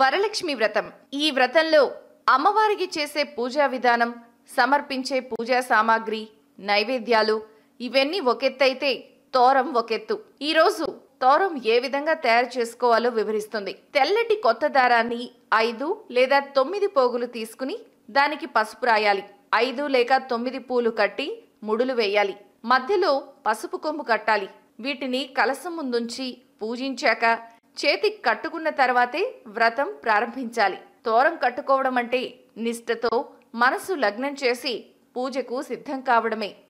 వరలక్ష్మి వ్రతం ఈ వ్రతంలో అమ్మవారికి చేసే పూజా విధానం సమర్పించే పూజా సామాగ్రి నైవేద్యాలు ఇవన్నీ ఒకెత్తైతే తోరం ఒకెత్తు ఈరోజు తోరం ఏ విధంగా తయారు చేసుకోవాలో వివరిస్తుంది తెల్లటి కొత్త దారాన్ని ఐదు లేదా తొమ్మిది పోగులు తీసుకుని దానికి పసుపు రాయాలి ఐదు లేక తొమ్మిది పూలు కట్టి ముడులు వేయాలి మధ్యలో పసుపు కొమ్ము కట్టాలి వీటిని కలసం ముందుంచి పూజించాక చేతి కట్టుకున్న తర్వాతే వ్రతం ప్రారంభించాలి తోరం కట్టుకోవడం అంటే నిష్ఠతో మనసు లగ్నం చేసి పూజకు సిద్ధం కావడమే